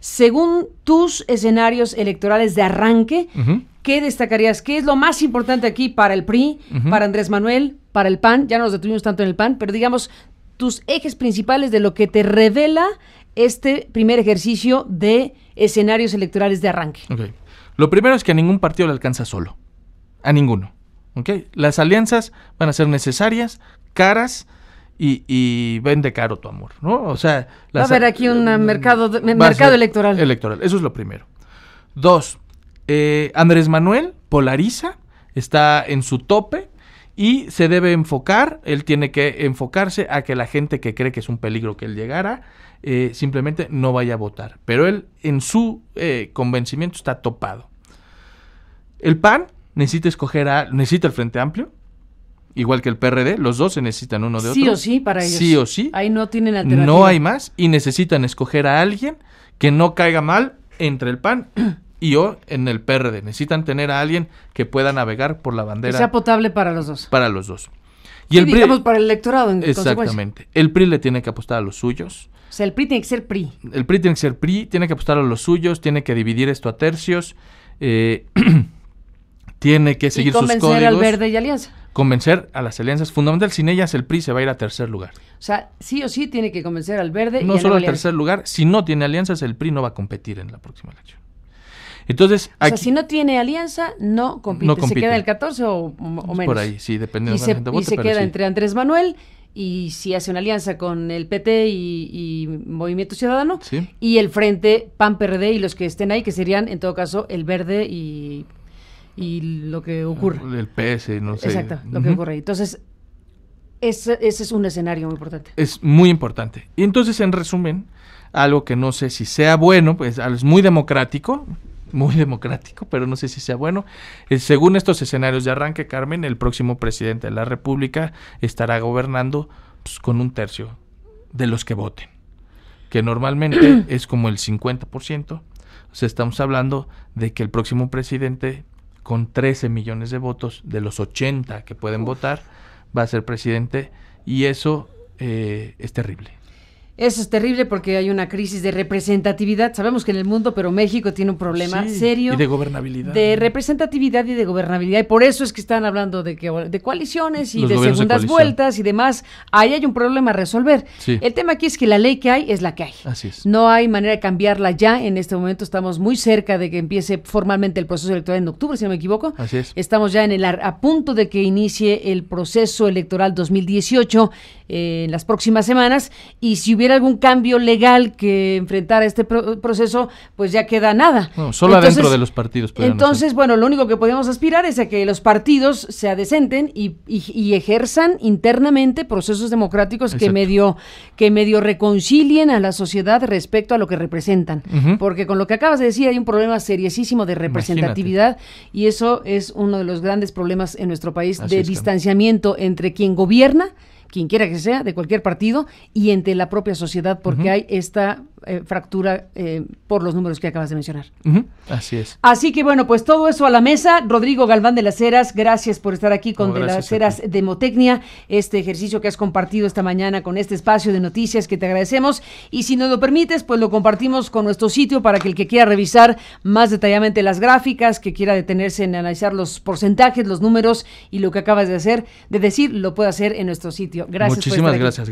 según tus escenarios electorales de arranque, ¿qué destacarías? ¿Qué es lo más importante aquí para el PRI, para Andrés Manuel, para el PAN? Ya no nos detuvimos tanto en el PAN, pero digamos tus ejes principales de lo que te revela este primer ejercicio de escenarios electorales de arranque. Lo primero es que a ningún partido le alcanza solo. A ninguno. Las alianzas van a ser necesarias, caras, y, vende caro tu amor, ¿no? O sea, va a haber aquí un eh, mercado, mercado electoral. Electoral, eso es lo primero. Dos, eh, Andrés Manuel polariza, está en su tope y se debe enfocar, él tiene que enfocarse a que la gente que cree que es un peligro que él llegara, eh, simplemente no vaya a votar. Pero él en su convencimiento está topado. El PAN necesita escoger a, necesita el Frente Amplio, igual que el PRD, los dos se necesitan uno de otro. Sí o sí para ellos. Sí o sí. Ahí no tienen alternativa. No hay más y necesitan escoger a alguien que no caiga mal entre el PAN y yo en el PRD. Necesitan tener a alguien que pueda navegar por la bandera. Que sea potable para los dos. Para los dos. Y el digamos para el electorado. En exactamente. El PRI le tiene que apostar a los suyos. O sea, el PRI tiene que ser PRI. El PRI tiene que ser PRI, tiene que apostar a los suyos, tiene que dividir esto a tercios, eh, tiene que seguir sus códigos. convencer al Verde y Alianza convencer a las alianzas Fundamental, Sin ellas, el PRI se va a ir a tercer lugar. O sea, sí o sí tiene que convencer al verde. No solo al tercer lugar, si no tiene alianzas, el PRI no va a competir en la próxima elección. Entonces, o sea, si no tiene alianza, no compite. ¿Se queda el 14 o, menos? Por ahí, sí, depende de se, la gente Y se queda entre Andrés Manuel y si hace una alianza con el PT y, Movimiento Ciudadano y el Frente PAN-PRD y los que estén ahí, que serían en todo caso el Verde y y lo que ocurre. El PS, eh, no sé. Exacto, lo que ocurre. Entonces, ese, es un escenario muy importante. Es muy importante. Y entonces, en resumen, algo que no sé si sea bueno, pues es muy democrático, muy democrático, pero no sé si sea bueno. según estos escenarios de arranque, Carmen, el próximo presidente de la República estará gobernando pues, con un tercio de los que voten, que normalmente es como el 50%. O sea, estamos hablando de que el próximo presidente con 13 millones de votos de los 80 que pueden votar, va a ser presidente y eso eh, es terrible. Eso es terrible porque hay una crisis de representatividad. Sabemos que en el mundo, pero México tiene un problema serio. Y de gobernabilidad. De representatividad y de gobernabilidad. Y por eso es que están hablando de, que, de coaliciones y de segundas vueltas y demás. Ahí hay un problema a resolver. El tema aquí es que la ley que hay es la que hay. Así es. No hay manera de cambiarla ya. En este momento estamos muy cerca de que empiece formalmente el proceso electoral en octubre, si no me equivoco. Así es. Estamos ya en el, a punto de que inicie el proceso electoral 2018 eh, en las próximas semanas. Y si hubiera algún cambio legal que enfrentara este proceso, pues ya queda nada. solo dentro adentro de los partidos. Entonces, bueno, lo único que podemos aspirar es a que los partidos se adecenten y, ejerzan internamente procesos democráticos que medio, que medio reconcilien a la sociedad respecto a lo que representan. Porque con lo que acabas de decir hay un problema seriosísimo de representatividad y eso es uno de los grandes problemas en nuestro país de distanciamiento entre quien gobierna quien quiera que sea, de cualquier partido, y entre la propia sociedad, porque hay esta eh, fractura eh, por los números que acabas de mencionar. Así es. Así que bueno, pues todo eso a la mesa. Rodrigo Galván de las Heras, gracias por estar aquí con De las Heras Demotecnia, este ejercicio que has compartido esta mañana con este espacio de noticias que te agradecemos. Y si nos lo permites, pues lo compartimos con nuestro sitio para que el que quiera revisar más detalladamente las gráficas, que quiera detenerse en analizar los porcentajes, los números y lo que acabas de hacer, de decir, lo pueda hacer en nuestro sitio. Gracias. Muchísimas gracias.